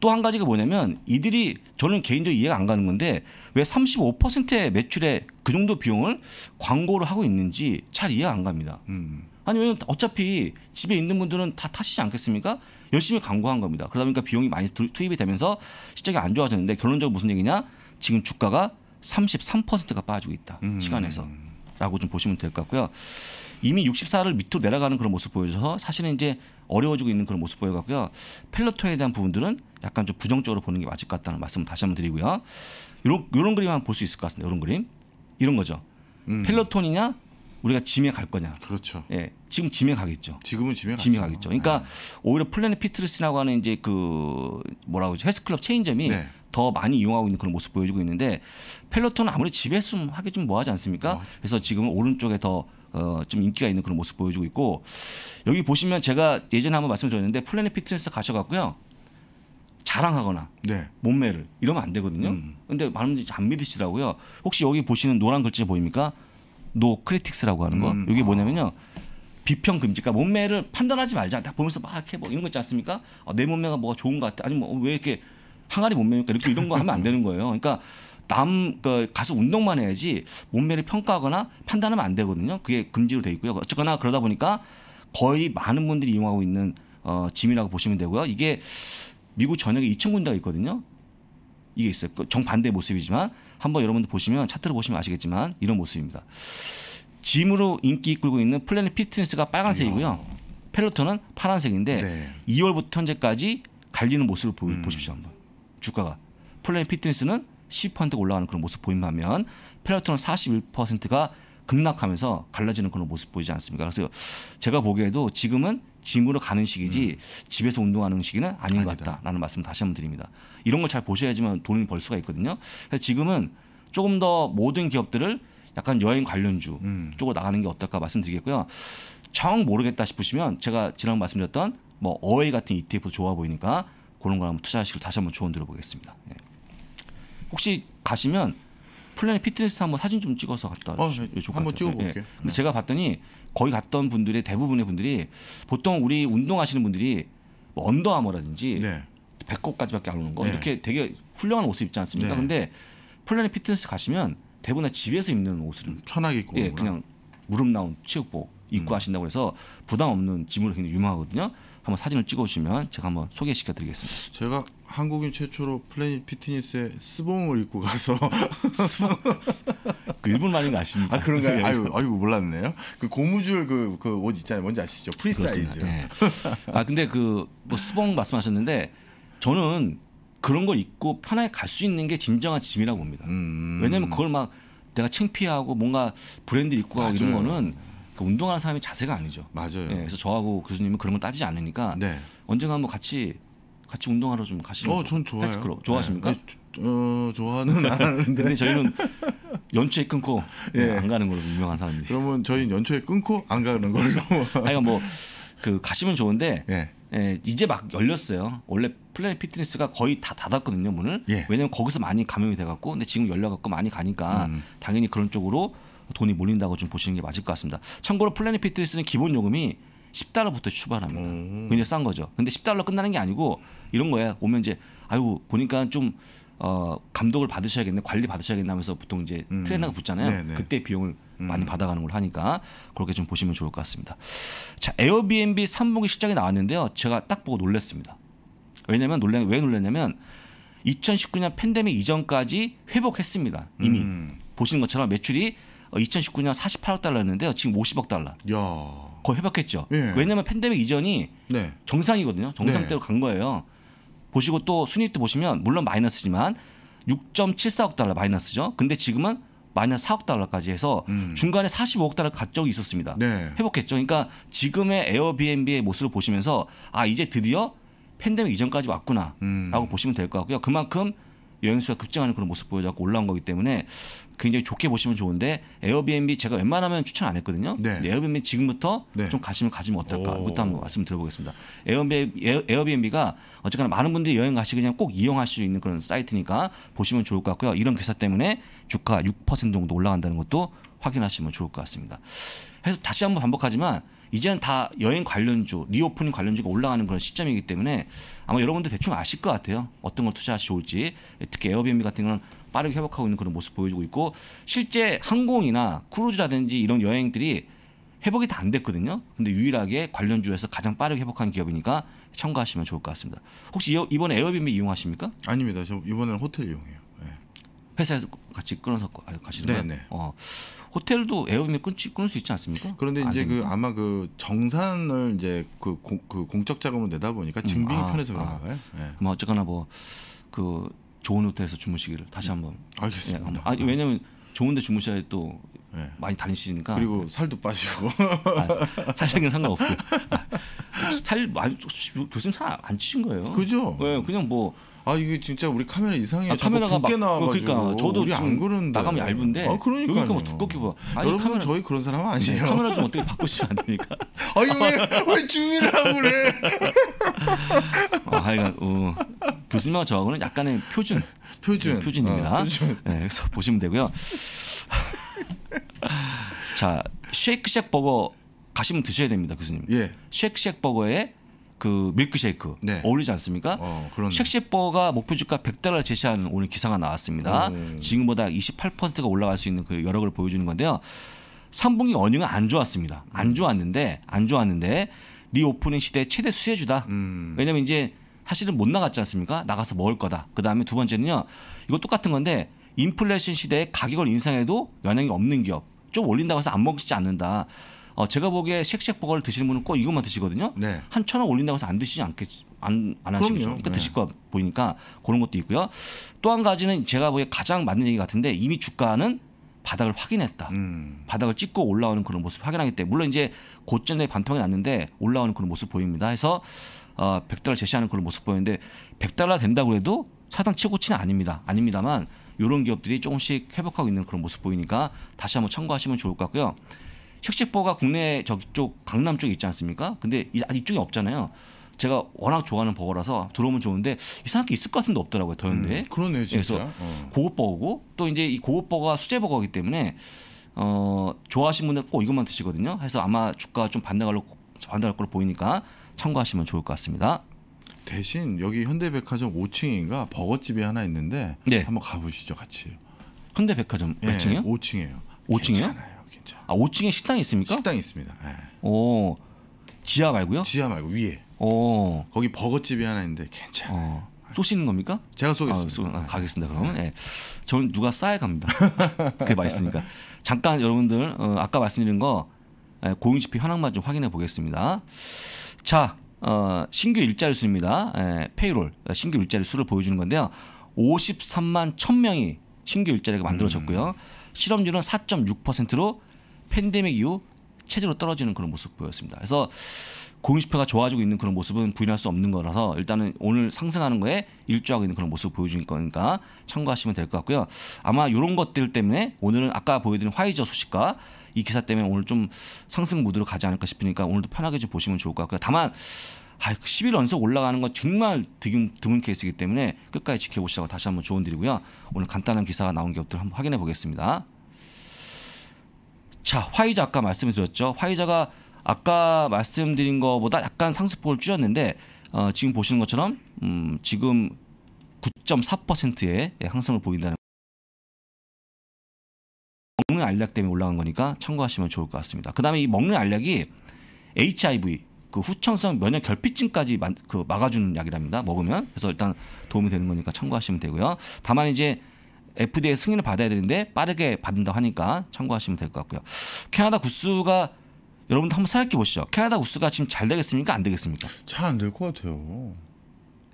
또 한 가지가 뭐냐면 이들이 저는 개인적으로 이해가 안 가는 건데 왜 35%의 매출에 그 정도 비용을 광고를 하고 있는지 잘 이해가 안 갑니다. 음. 아니 면 어차피 집에 있는 분들은 다 타시지 않겠습니까? 열심히 광고한 겁니다. 그러다 보니까 비용이 많이 투입이 되면서 시장이 안 좋아졌는데 결론적으로 무슨 얘기냐? 지금 주가가 33%가 빠지고 있다. 음. 시간에서. 라고 좀 보시면 될 것 같고요. 이미 64를 밑으로 내려가는 그런 모습 보여줘서 사실은 이제 어려워지고 있는 그런 모습 보여갖고요. 펠로톤에 대한 부분들은 약간 좀 부정적으로 보는 게 맞을 것 같다는 말씀을 다시 한번 드리고요. 요런, 요런 그림 한번 볼수 있을 것 같습니다. 요런 그림. 이런 거죠. 음. 펠로톤이냐 우리가 짐에 갈 거냐. 그렇죠. 예. 지금 짐에 가겠죠. 지금은 짐에, 짐에 가겠죠. 그러니까 네. 오히려 플래닛 피트리스라고 하는 이제 그 뭐라고 그러죠? 헬스클럽 체인점이 네. 더 많이 이용하고 있는 그런 모습 보여주고 있는데 펠로톤은 아무리 집에 있으면 하기 좀 뭐하지 않습니까? 어. 그래서 지금 오른쪽에 더 어, 좀 인기가 있는 그런 모습 보여주고 있고 여기 보시면 제가 예전에 한번 말씀드렸는데 플래닛 피트니스 가셔갖고요 자랑하거나 네. 몸매를 이러면 안 되거든요. 음. 근데 많은 분들이 안 믿으시더라고요. 혹시 여기 보시는 노란 글자 보입니까? 노 크리틱스라고 하는 거. 음. 이게 아. 뭐냐면요. 비평 금지. 가 그러니까 몸매를 판단하지 말자. 다 보면서 막 해보 뭐 이런 거 있지 않습니까? 아, 내 몸매가 뭐가 좋은 것 같아. 아니 뭐 왜 이렇게 항아리 몸매니까 이렇게 이런 거 하면 안 되는 거예요. 그러니까 남 그, 가서 운동만 해야지 몸매를 평가하거나 판단하면 안 되거든요. 그게 금지로 돼 있고요. 어쨌거나 그러다 보니까 거의 많은 분들이 이용하고 있는 어, 짐이라고 보시면 되고요. 이게 미국 전역에 2천 군데가 있거든요. 이게 있어요. 그 정반대 모습이지만 한번 여러분들 보시면 차트를 보시면 아시겠지만 이런 모습입니다. 짐으로 인기 끌고 있는 플래닛 피트니스가 빨간색이고요. 펠로톤은 파란색인데 네. 2월부터 현재까지 갈리는 모습을 보, 음. 보십시오 한번. 주가가 플래닛 피트니스는 10% 올라가는 그런 모습 보인 반면 페라톤은 41%가 급락하면서 갈라지는 그런 모습 보이지 않습니까? 그래서 제가 보기에도 지금은 진구로 가는 시기지 음. 집에서 운동하는 시기는 아닌 것 같다라는 말씀 다시 한번 드립니다. 이런 걸 잘 보셔야지만 돈을 벌 수가 있거든요. 그래서 지금은 조금 더 모든 기업들을 약간 여행 관련주 음. 쪽으로 나가는 게 어떨까 말씀드리겠고요. 정 모르겠다 싶으시면 제가 지난 번 말씀드렸던 뭐 어웨이 같은 ETF도 좋아 보이니까 그런 걸 한번 투자하시길 다시 한번 조언 드려보겠습니다. 예. 혹시 가시면 플래닛 피트니스 한번 사진 좀 찍어서 갔다 어, 네. 예, 한번 찍어볼게요. 예. 근데 네. 제가 봤더니 거의 갔던 분들의 대부분의 분들이 보통 우리 운동하시는 분들이 뭐 언더아머라든지 네. 배꼽까지밖에 안 오는 거 네. 이렇게 되게 훌륭한 옷을 입지 않습니까? 네. 근데 플래닛 피트니스 가시면 대부분 집에서 입는 옷을 음, 편하게 입고 예, 그냥 무릎 나온 체육복 입고 음. 하신다고 해서 부담 없는 짐으로 굉장히 유명하거든요. 한번 사진을 찍어주시면 제가 한번 소개시켜드리겠습니다. 제가 한국인 최초로 플래닛 피트니스에 스봉을 입고 가서 스봉 그 일본 아닌 거 아십니까? 아 그런가요? 예. 아유 아유 몰랐네요. 그 고무줄 그 그 옷 있잖아요. 뭔지 아시죠? 프리사이즈. 네. 아 근데 그뭐 스봉 말씀하셨는데 저는 그런 걸 입고 편하게 갈 수 있는 게 진정한 짐이라고 봅니다. 음. 왜냐면 그걸 막 내가 창피하고 뭔가 브랜드 입고 가고 이런 거는 그 운동하는 사람이 자세가 아니죠. 맞아요. 예, 그래서 저하고 교수님은 그런 걸 따지지 않으니까 네. 언젠가 한번 같이 같이 운동하러 좀 가시면 어, 전 좋아요. 헬스클럽 좋아하십니까? 네. 네 어, 좋아는 하는데. 근데 저희는 연초에 끊고 예. 네, 안 가는 걸로 유명한 사람입니다. 그러면 저희는 연초에 끊고 안 가는 걸로. 아, 그러니뭐그 가시면 좋은데 예. 예, 이제 막 열렸어요. 원래 플래닛 피트니스가 거의 다 닫았거든요 문을. 예. 왜냐면 거기서 많이 감염이 돼갖고 근데 지금 열려갖고 많이 가니까 음. 당연히 그런 쪽으로 돈이 몰린다고 좀 보시는 게 맞을 것 같습니다. 참고로 플래닛 피트니스는 기본 요금이 10달러부터 출발합니다. 음. 굉장히 싼 거죠. 근데 10달러 끝나는 게 아니고 이런 거야. 오면 이제 아이고 보니까 좀 어, 감독을 받으셔야겠네, 관리 받으셔야겠네 하면서 보통 이제 음. 트레이너가 붙잖아요. 네네. 네. 그때 비용을 음. 많이 받아가는 걸 하니까 그렇게 좀 보시면 좋을 것 같습니다. 자, 에어비앤비 3분기 실적이 나왔는데요. 제가 딱 보고 놀랐습니다. 왜냐면 놀래, 왜 놀랐냐면 2019년 팬데믹 이전까지 회복했습니다. 이미. 음. 보시는 것처럼 매출이 2019년 어, 48억 달러였는데요. 지금 50억 달러. 야. 거의 회복했죠. 예. 왜냐하면 팬데믹 이전이 네. 정상이거든요. 정상대로 네. 간 거예요. 보시고 또순위익도 보시면 물론 마이너스지만 6.74억 달러 마이너스죠. 근데 지금은 마이너스 4억 달러까지 해서 음. 중간에 45억 달러 가 적이 있었습니다. 네. 회복했죠. 그러니까 지금의 에어비앤비의 모습을 보시면서 아 이제 드디어 팬데믹 이전까지 왔구나라고 음. 보시면 될 것 같고요. 그만큼 여행수가 급증하는 그런 모습 보여갖고 올라온 거기 때문에 굉장히 좋게 보시면 좋은데 에어비앤비 제가 웬만하면 추천 안 했거든요. 네. 에어비앤비 지금부터 네. 좀 가시면 가지면 어떨까? 그것도 한번 말씀 드려보겠습니다. 에어비, 에어비앤비가 어쨌거나 많은 분들이 여행 가시 기 그냥 꼭이용할수 있는 그런 사이트니까 보시면 좋을 것 같고요. 이런 기사 때문에 주가 6% 정도 올라간다는 것도 확인하시면 좋을 것 같습니다. 그래서 다시 한번 반복하지만 이제는 다 여행 관련주, 리오프닝 관련주가 올라가는 그런 시점이기 때문에 아마 여러분들 대충 아실 것 같아요. 어떤 걸 투자하시 좋을지 특히 에어비앤비 같은 경우는 빠르게 회복하고 있는 그런 모습 보여주고 있고 실제 항공이나 크루즈라든지 이런 여행들이 회복이 다 안 됐거든요. 근데 유일하게 관련주에서 가장 빠르게 회복한 기업이니까 참고하시면 좋을 것 같습니다. 혹시 이번에 에어비앤비 이용하십니까? 아닙니다. 저 이번에는 호텔 이용해요. 네. 회사에서 같이 끊어서 아, 가시는 거예요? 네, 네 어, 호텔도 에어비앤비 끊지, 끊을 수 있지 않습니까? 그런데 아, 이제 그 아마 그 정산을 이제 그, 공, 그 공적 자금으로 내다 보니까 증빙이 음, 아, 편해서 그런가 아. 봐요. 네. 뭐 어쨌거나 뭐그 좋은 호텔에서 주무시기를 다시 한번 예, 알겠습니다. 예, 아 왜냐면 좋은데 주무셔야 또 네. 많이 다니시니까 그리고 예. 살도 빠지고 아, 살색은 상관없고 아, 살 많이 교수님 살 안 치신 거예요. 그죠? 네, 그냥 뭐아 이게 진짜 우리 카메라 이상해요. 아, 카메라가 막, 나와가지고. 어, 그러니까 저도 우리 안그런 나가면 얇은데. 아, 그러니까 여기가 뭐 두껍게 봐. 여러분 카메라, 저희 그런 사람 아니에요. 네, 카메라 좀 어떻게 바꾸시면 안 됩니까? 아니 왜왜 주민이라고 그래? 아, 하여간 어, 교수님하고 저하고는 약간의 표준 표준 네, 표준입니다. 어, 표준. 네, 그래서 보시면 되고요. 자 쉐이크쉑 버거 가시면 드셔야 됩니다, 교수님. 예. 쉐이크쉑 버거에 그 밀크쉐이크 네. 어울리지 않습니까? 어, 쉑쉑버가 목표주가 100달러를 제시하는 오늘 기사가 나왔습니다. 오. 지금보다 28%가 올라갈 수 있는 그 여력을 보여주는 건데요. 3분기 어닝은 안 좋았습니다. 안 음. 좋았는데 안 좋았는데 리오프닝 시대 최대 수혜주다. 음. 왜냐면 하 이제 사실은 못 나갔지 않습니까? 나가서 먹을 거다. 그 다음에 두 번째는요. 이거 똑같은 건데 인플레이션 시대에 가격을 인상해도 영향이 없는 기업 좀 올린다고 해서 안 먹지 않는다. 어, 제가 보기에 쉑쉑 버거를 드시는 분은 꼭 이것만 드시거든요. 네. 한천 원 올린다고 해서 안 드시지 않겠지. 안, 안 하시겠죠. 그러니까 네. 드실 거 보이니까 그런 것도 있고요. 또 한 가지는 제가 보기에 가장 맞는 얘기 같은데 이미 주가는 바닥을 확인했다. 음. 바닥을 찍고 올라오는 그런 모습 확인하기 때문에 물론 이제 고점에 반통이 났는데 올라오는 그런 모습 보입니다. 해서 어, 100달러 제시하는 그런 모습 보이는데 100달러 된다고 해도 사상 최고치는 아닙니다. 아닙니다만 이런 기업들이 조금씩 회복하고 있는 그런 모습 보이니까 다시 한번 참고하시면 좋을 것 같고요. 혁식보가 국내 저쪽 강남 쪽 있지 않습니까? 근데 이쪽에 없잖아요. 제가 워낙 좋아하는 버거라서 들어오면 좋은데 이상하게 있을 것 같은데 없더라고요 더운데. 음, 그러네 진짜. 그래서 어. 고급 버거고 또 이제 이 고급 버거가 수제 버거기 때문에 어 좋아하시는 분들 꼭 이것만 드시거든요. 그래서 아마 주가 좀 반등할로 반등할 걸로 보이니까 참고하시면 좋을 것 같습니다. 대신 여기 현대백화점 5층인가 버거집이 하나 있는데 네. 한번 가보시죠 같이. 현대백화점 몇 네, 층이요? 5층이에요. 5층이요? 괜찮아요. 있죠. 아 5층에 식당이 있습니까? 식당이 있습니다. 예. 오 지하 말고요? 지하 말고 위에. 오 거기 버거집이 하나 있는데 괜찮아. 어. 쏘시는 겁니까? 제가 쏘겠습니다. 아, 아 네. 가겠습니다. 그러면 예. 저는 누가 싸야 갑니다. 그게 맛있으니까. 잠깐 여러분들 어, 아까 말씀드린 거 예, 고용지표 현황만 좀 확인해 보겠습니다. 자 어, 신규 일자리 수입니다. 예, 페이롤 어, 신규 일자리 수를 보여주는 건데요. 53만 1 0명이 신규 일자리가 만들어졌고요. 음. 실업률은 4.6%로 팬데믹 이후 체제로 떨어지는 그런 모습 보였습니다. 그래서 공인지표가 좋아지고 있는 그런 모습은 부인할 수 없는 거라서 일단은 오늘 상승하는 거에 일조하고 있는 그런 모습 보여주니까 니까 그러니까 참고하시면 될 것 같고요. 아마 이런 것들 때문에 오늘은 아까 보여드린 화이저 소식과 이 기사 때문에 오늘 좀 상승 무드로 가지 않을까 싶으니까 오늘도 편하게 좀 보시면 좋을 것 같고요. 다만 10일 아, 그 연속 올라가는 건 정말 드문, 케이스이기 때문에 끝까지 지켜보시라고 다시 한번 조언드리고요. 오늘 간단한 기사가 나온 게 없도록 한번 확인해 보겠습니다. 자 화이자 아까 말씀드렸죠. 화이자가 아까 말씀드린 것보다 약간 상승폭을 줄였는데 어, 지금 보시는 것처럼 음, 지금 9.4%의 상승을 보인다는 먹는 알약 때문에 올라간 거니까 참고하시면 좋을 것 같습니다. 그 다음에 이 먹는 알약이 HIV 그 후천성 면역 결핍증까지 그 막아주는 약이랍니다. 먹으면 그래서 일단 도움이 되는 거니까 참고하시면 되고요. 다만 이제 FDA 승인을 받아야 되는데 빠르게 받는다고 하니까 참고하시면 될 것 같고요. 캐나다 구스가 여러분도 한번 생각해 보시죠. 캐나다 구스가 지금 잘 되겠습니까? 안 되겠습니까? 잘 안 될 것 같아요.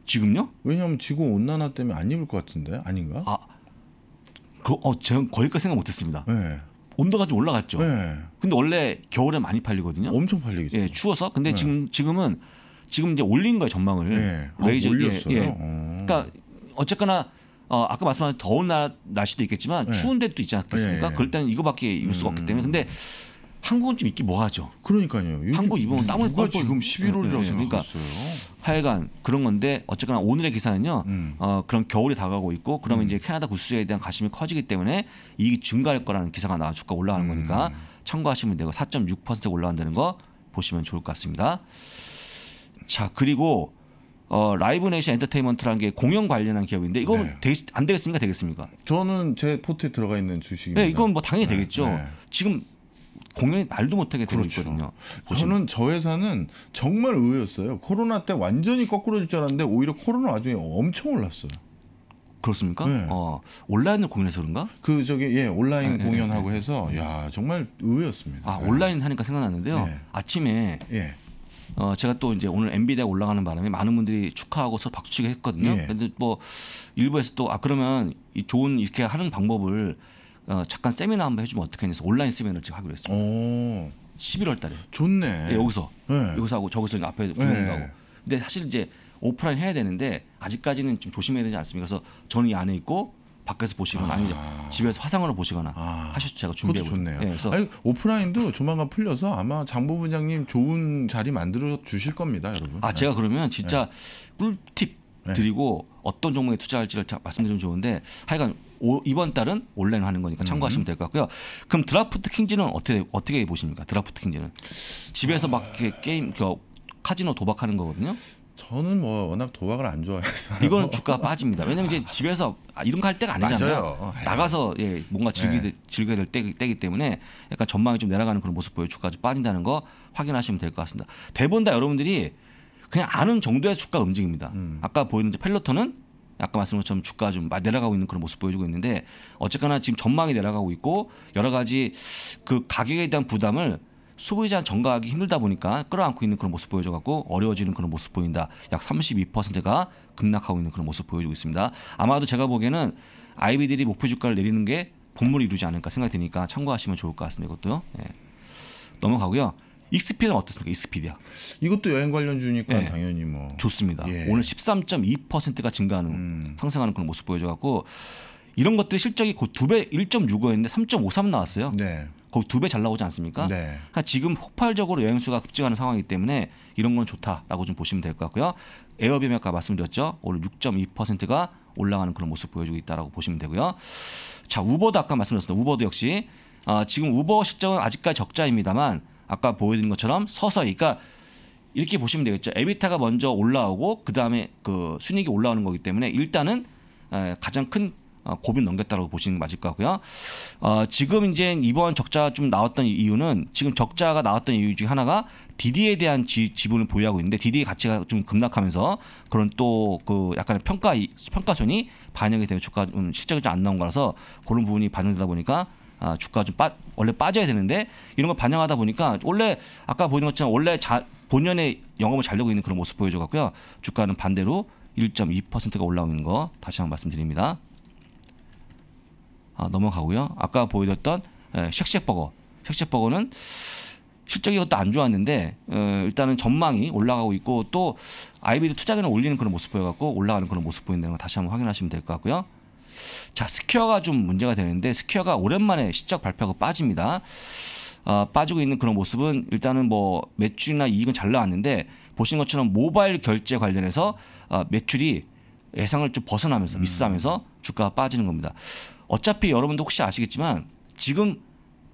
지금요? 왜냐하면 지구 온난화 때문에 안 입을 것 같은데 아닌가? 아, 그, 어, 제가 거기까지 생각 못했습니다. 네. 온도가 좀 올라갔죠. 네. 근데 원래 겨울에 많이 팔리거든요. 엄청 팔리겠죠. 예, 추워서. 근데 네. 지금 지금은 지금 이제 올린 거예요 전망을. 네. 아, 레이저 예, 올렸어요. 예, 예. 그러니까 어쨌거나 어, 아까 말씀하신 더운 날, 날씨도 있겠지만 네. 추운 데도 있지 않겠습니까? 네. 그럴 때는 이거밖에 입을 수가 없기 음. 때문에 근데 한국은 좀 입기 뭐하죠. 그러니까요. 한국 입으면 땀을 뻘뻘 지금 11월이라고 네, 예, 그러니까 하여간 그런 건데 어쨌거나 오늘의 기사는요. 음. 어, 그런 겨울이 다가오고 있고 그러면 음. 이제 캐나다 구스에 대한 관심이 커지기 때문에 이익이 증가할 거라는 기사가 나와 주가 올라가는 음. 거니까 참고하시면 되고 4.6% 올라간다는 거 보시면 좋을 것 같습니다. 자 그리고 어, 라이브 네이션 엔터테인먼트라는 게 공연 관련한 기업인데 이건 네. 되겠, 안 되겠습니까? 되겠습니까? 저는 제 포트에 들어가 있는 주식입니다. 네, 이건 뭐 당연히 네. 되겠죠. 네. 지금 공연이 말도 못하게 그렇죠. 들어있거든요. 저는 저 회사는 정말 의외였어요. 코로나 때 완전히 거꾸로질 줄 알았는데 오히려 코로나 와중에 엄청 올랐어요. 그렇습니까? 네. 어, 온라인을 공연해서 그런가? 그 저기 예 온라인 네, 공연하고 네, 해서 야 정말 의외였습니다. 아 네. 온라인 하니까 생각났는데요. 네. 아침에 예. 어 제가 또 이제 오늘 엔비디아 올라가는 바람에 많은 분들이 축하하고 서 박수치기 했거든요. 예. 근데 뭐 일부에서 또 아 그러면 이 좋은 이렇게 하는 방법을 어 잠깐 세미나 한번 해주면 어떻겠냐서 온라인 세미나를 지금 하기로 했습니다. 오. 11월 달에. 좋네. 네, 여기서 네. 여기서 하고 저기서 앞에 구경도 네. 하고. 근데 사실 이제 오프라인 해야 되는데 아직까지는 좀 조심해야 되지 않습니까? 그래서 저는 이 안에 있고 밖에서 보시거나 아. 아니면 집에서 화상으로 보시거나 아. 하셔도 제가 준비해 보네요. 예, 그래서 아니, 오프라인도 조만간 풀려서 아마 장부부장님 좋은 자리 만들어 주실 겁니다, 여러분. 아 제가 네. 그러면 진짜 네. 꿀팁 네. 드리고 네. 어떤 종목에 투자할지를 말씀드리면 좋은데 하여간 오, 이번 달은 온라인 하는 거니까 참고하시면 음. 될것 같고요. 그럼 드라프트 킹즈는 어떻게 어떻게 보십니까? 드라프트 킹즈는 집에서 아. 막이 게임 그 카지노 도박하는 거거든요. 저는 뭐 워낙 도박을 안 좋아해서 이거는 주가 빠집니다. 왜냐면 이제 집에서 아, 이런 거 할 때가 아니잖아요. 맞아요. 어, 예. 나가서 예, 뭔가 즐기, 네. 즐겨야 될 때, 때이기 때문에 약간 전망이 좀 내려가는 그런 모습 보여 주가가 빠진다는 거 확인하시면 될 것 같습니다. 대본 다 여러분들이 그냥 아는 정도의 주가 움직입니다. 음. 아까 보이는 펠로톤은 아까 말씀드 것처럼 주가 좀 내려가고 있는 그런 모습 보여주고 있는데 어쨌거나 지금 전망이 내려가고 있고 여러 가지 그 가격에 대한 부담을 소비이자 전가하기 힘들다 보니까 끌어안고 있는 그런 모습 보여줘갖고 어려워지는 그런 모습 보인다. 약 32%가 급락하고 있는 그런 모습 보여주고 있습니다. 아마도 제가 보기에는 아이비들이 목표 주가를 내리는 게 본물을 이루지 않을까 생각이 드니까 참고하시면 좋을 것 같습니다. 이것도요. 예. 넘어가고요. 익스피디는 어떻습니까? 익스피디야 이것도 여행 관련주니까 네. 예. 당연히 뭐 좋습니다. 예. 오늘 13.2%가 증가하는 음. 상승하는 그런 모습 보여줘갖고 이런 것들이 실적이 곧 두 배 1.65였는데 3.53 나왔어요. 네. 거기 두배 잘 나오지 않습니까? 네. 그러니까 지금 폭발적으로 여행 수가 급증하는 상황이기 때문에 이런 건 좋다라고 좀 보시면 될 것 같고요. 에어비앤비 아까 말씀드렸죠. 오늘 6.2%가 올라가는 그런 모습 보여주고 있다라고 보시면 되고요. 자 우버도 아까 말씀드렸습니다. 우버도 역시 아, 지금 우버 실적은 아직까지 적자입니다만 아까 보여드린 것처럼 서서히 그러니까 이렇게 보시면 되겠죠. 에비타가 먼저 올라오고 그 다음에 그 순익이 올라오는 거기 때문에 일단은 가장 큰 아, 고비 넘겼다고 보시는 게 맞을 거고요. 어, 지금 이제 이번 적자 좀 나왔던 이유는 지금 적자가 나왔던 이유 중 하나가 DD에 대한 지, 분을 보유하고 있는데 DD의 가치가 좀 급락하면서 그런 또 그 약간의 평가 평가손이 반영이 되면 주가 좀 실적이 좀 안 나온 거라서 그런 부분이 반영되다 보니까 아, 주가 가좀 빠, 원래 빠져야 되는데 이런 걸 반영하다 보니까 원래 아까 보는 것처럼 원래 자, 본연의 영업을 잘려고 있는 그런 모습 보여줘갖고요 주가는 반대로 1.2%가 올라오는 거 다시 한번 말씀드립니다. 아, 넘어가고요. 아까 보여드렸던 샥샥버거샥샥버거는 예, 실적이 그것도 안 좋았는데 어, 일단은 전망이 올라가고 있고 또 아이비도 투자금을 올리는 그런 모습 보여갖고 올라가는 그런 모습 보인다는 걸 다시 한번 확인하시면 될 것 같고요. 자 스퀘어가 좀 문제가 되는데 스퀘어가 오랜만에 실적 발표하고 빠집니다. 어, 빠지고 있는 그런 모습은 일단은 뭐 매출이나 이익은 잘 나왔는데 보신 것처럼 모바일 결제 관련해서 어, 매출이 예상을 좀 벗어나면서 음. 미스하면서 주가가 빠지는 겁니다. 어차피 여러분도 혹시 아시겠지만 지금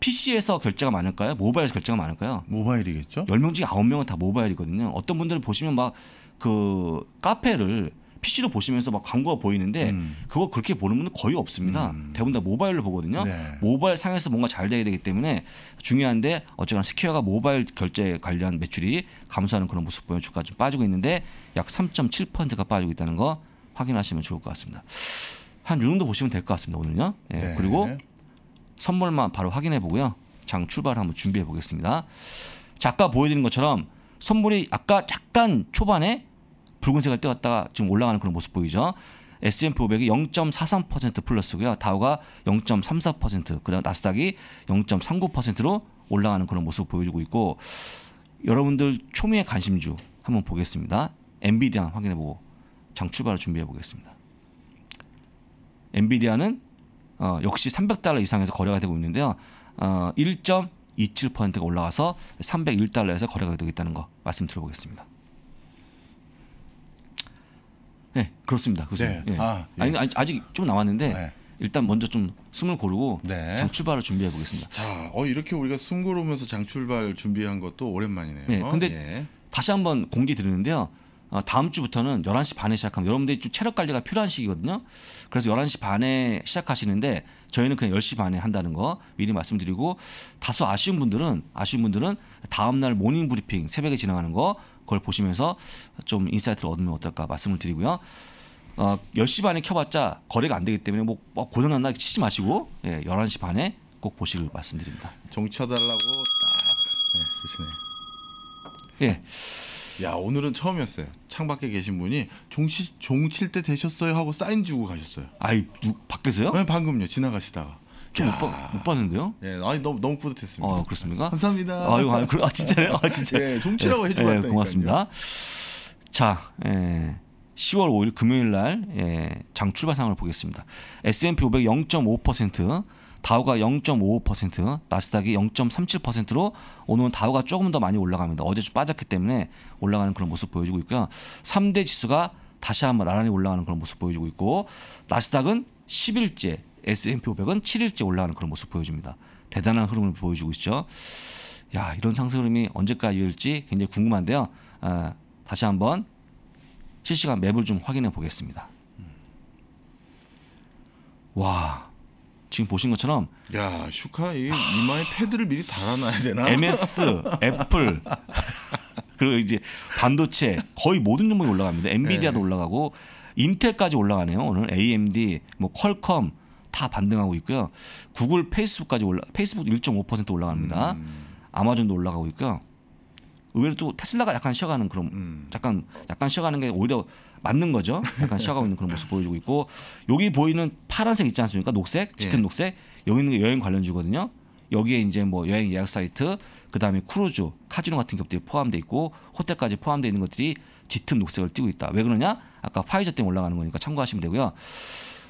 PC에서 결제가 많을까요? 모바일에서 결제가 많을까요? 모바일이겠죠. 열명 중에 아홉 명은다 모바일이거든요. 어떤 분들은 보시면 막 그 카페를 PC로 보시면서 막 광고가 보이는데 음. 그거 그렇게 보는 분은 거의 없습니다. 음. 대부분 다 모바일로 보거든요. 네. 모바일 상에서 뭔가 잘 돼야 되기 때문에 중요한데 어쨌거나 스퀘어가 모바일 결제 관련 매출이 감소하는 그런 모습 보여 주가가 좀 빠지고 있는데 약 3.7%가 빠지고 있다는 거 확인하시면 좋을 것 같습니다. 한요 정도 보시면 될 것 같습니다. 오늘요. 예, 네. 그리고 선물만 바로 확인해 보고요. 장 출발 한번 준비해 보겠습니다. 작가 보여드린 것처럼 선물이 아까 잠깐 초반에 붉은색을 띄웠다가 지금 올라가는 그런 모습 보이죠. S&P 500이 0.43% 플러스고요. 다우가 0.34% 그리고 나스닥이 0.39%로 올라가는 그런 모습 보여주고 있고 여러분들 초미의 관심주 한번 보겠습니다. 엔비디아 확인해보고 장 출발을 준비해 보겠습니다. 엔비디아는 어, 역시 300달러 이상에서 거래가 되고 있는데요. 어, 1.27%가 올라와서 301달러에서 거래가 되고 있다는 거말씀들어보겠습니다 네, 그렇습니다. 네. 예. 아, 예. 아니, 아직 좀 남았는데 네. 일단 먼저 좀 숨을 고르고 네. 장출발을 준비해 보겠습니다. 자, 어, 이렇게 우리가 숨 고르면서 장출발 준비한 것도 오랜만이네요. 네, 근데 예. 다시 한번 공지 드리는데요. 어, 다음 주부터는 11시 반에 시작하면 여러분들이 좀 체력 관리가 필요한 시기거든요. 그래서 11시 반에 시작하시는데 저희는 그냥 10시 반에 한다는 거 미리 말씀드리고 다소 아쉬운 분들은 아쉬운 분들은 다음 날 모닝 브리핑 새벽에 진행하는 거 그걸 보시면서 좀 인사이트를 얻으면 어떨까 말씀을 드리고요. 어, 10시 반에 켜봤자 거래가 안 되기 때문에 뭐, 뭐 고장난 다 치지 마시고 예, 11시 반에 꼭 보시길 말씀드립니다. 정쳐달라고 딱 네, 그러시네. 예. 야 오늘은 처음이었어요. 창밖에 계신 분이 종시 칠때 되셨어요 하고 사인 주고 가셨어요. 아이 누, 밖에서요? 네, 방금요 지나가시다가. 못, 봐, 못 봤는데요? 예, 아니 너무 너무 뿌듯했습니다. 아, 그렇습니까? 감사합니다. 아유, 아유 아, 진짜요? 아, 진짜. 예, 종치라고 예, 해주고 예, 고맙습니다. 자, 예. 10월 5일 금요일 날 예, 장 출발상을 보겠습니다. S&P 500 0.5% 다우가 0.55%, 나스닥이 0.37%로 오늘 은 다우가 조금 더 많이 올라갑니다. 어제 좀 빠졌기 때문에 올라가는 그런 모습 보여주고 있고요. 3대 지수가 다시 한번 나란히 올라가는 그런 모습 보여주고 있고 나스닥은 10일째, S&P 500은 7일째 올라가는 그런 모습 보여줍니다. 대단한 흐름을 보여주고 있죠. 야, 이런 상승 흐름이 언제까지 이을지 굉장히 궁금한데요. 아, 다시 한번 실시간 맵을 좀 확인해 보겠습니다. 와, 지금 보신 것처럼 야 슈카 이 이마에 패드를 미리 달아놔야 되나? MS, 애플 그리고 이제 반도체 거의 모든 종목이 올라갑니다. 엔비디아도 네. 올라가고 인텔까지 올라가네요. 오늘 AMD, 뭐 퀄컴 다 반등하고 있고요. 구글, 페이스북까지 올라 페이스북 1.5% 올라갑니다. 음. 아마존도 올라가고 있고요. 의외로 또 테슬라가 약간 쉬어가는 그런 음. 약간 약간 쉬어가는 게 오히려 맞는 거죠. 약간 시어가 있는 그런 모습 보여주고 있고 여기 보이는 파란색 있지 않습니까? 녹색, 예. 짙은 예. 녹색 여기 있는 게 여행 관련주거든요. 여기에 이제 뭐 여행 예약 사이트, 그 다음에 크루즈, 카지노 같은 기업들이 포함돼 있고 호텔까지 포함돼 있는 것들이 짙은 녹색을 띄고 있다. 왜 그러냐? 아까 화이자 때문에 올라가는 거니까 참고하시면 되고요.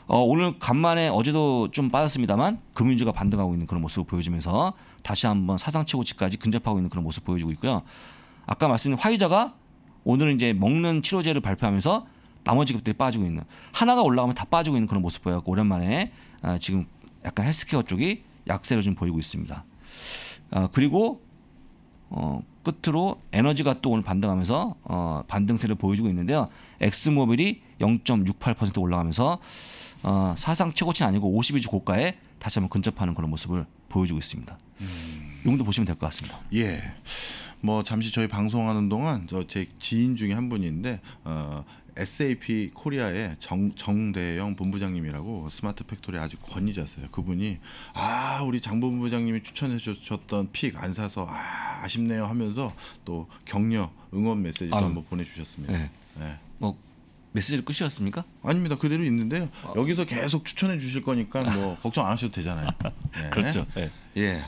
어, 오늘 간만에 어제도 좀 빠졌습니다만 금융주가 반등하고 있는 그런 모습을 보여주면서 다시 한번 사상 최고치까지 근접하고 있는 그런 모습 보여주고 있고요. 아까 말씀드린 화이자가 오늘은 이제 먹는 치료제를 발표하면서 나머지 급들이 빠지고 있는 하나가 올라가면 다 빠지고 있는 그런 모습 보여갖고 오랜만에 아, 지금 약간 헬스케어 쪽이 약세를 좀 보이고 있습니다. 아, 그리고 어, 끝으로 에너지가 또 오늘 반등하면서 어, 반등세를 보여주고 있는데요. 엑스모빌이 0.68% 올라가면서 어, 사상 최고치는 아니고 52주 고가에 다시 한번 근접하는 그런 모습을 보여주고 있습니다. 음. 용도 보시면 될 것 같습니다. 예. 뭐 잠시 저희 방송하는 동안 저 제 지인 중에 한 분인데 어, SAP 코리아의 정, 정대영 본부장님이라고 스마트 팩토리 아주 권위자세요. 그분이 아 우리 장 본부장님이 추천해 주셨던 픽 안 사서 아, 아쉽네요 하면서 또 격려 응원 메시지도 아, 한번 보내주셨습니다. 네. 네. 뭐 메시지를 끝이었습니까? 아닙니다. 그대로 있는데요. 어. 여기서 계속 추천해 주실 거니까 뭐 걱정 안 하셔도 되잖아요. 네. 그렇죠. 네. 예.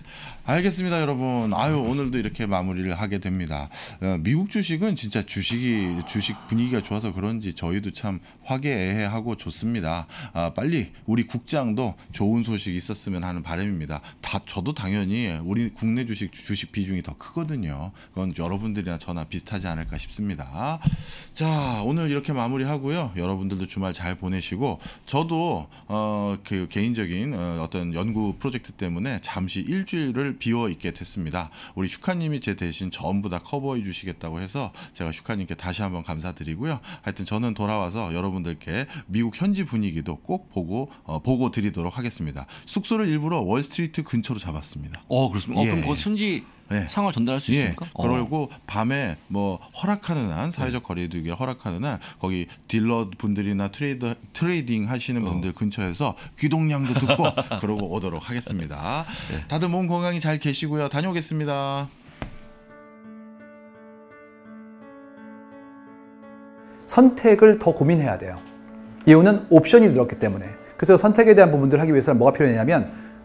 알겠습니다, 여러분. 아유, 오늘도 이렇게 마무리를 하게 됩니다. 어, 미국 주식은 진짜 주식이 주식 분위기가 좋아서 그런지 저희도 참 화기애애하고 좋습니다. 아, 빨리 우리 국장도 좋은 소식 이 있었으면 하는 바람입니다. 다 저도 당연히 우리 국내 주식 주식 비중이 더 크거든요. 그건 여러분들이나 저나 비슷하지 않을까 싶습니다. 자, 오늘 이렇게 마무리하고요. 여러분들도 주말 정말 잘 보내시고 저도 어, 그 개인적인 어, 떤 연구 프로젝트 때문에 잠시 일주일을 비워 있게 됐습니다. 우리 슈카님이 제 대신 전부 다 커버해 주시겠다고 해서 제가 슈카님께 다시 한번 감사드리고요. 하여튼 저는 돌아와서 여러분들께 미국 현지 분위기도 꼭 보고 어, 보고 드리도록 하겠습니다. 숙소를 일부러 월스트리트 근처로 잡았습니다. 어 그렇습니다. 어, 예. 그럼 뭐 현지 예. 상을 전달할 수 있습니까? 예. 그리고 어. 밤에 뭐 허락하는 한 사회적 거리두기 허락하는 한 거기 딜러 분들이나 트레이더 트레이딩 하시는 어. 분들 어. 근처에서 귀동냥도 듣고 그러고 오도록 하겠습니다. 네. 다들 몸 건강히 잘 계시고요. 다녀오겠습니다. 선택을 더 고민해야 돼요. 이유는 옵션이 늘었기 때문에. 그래서 선택에 대한 부분들 하기 위해서는 뭐가 필요하냐면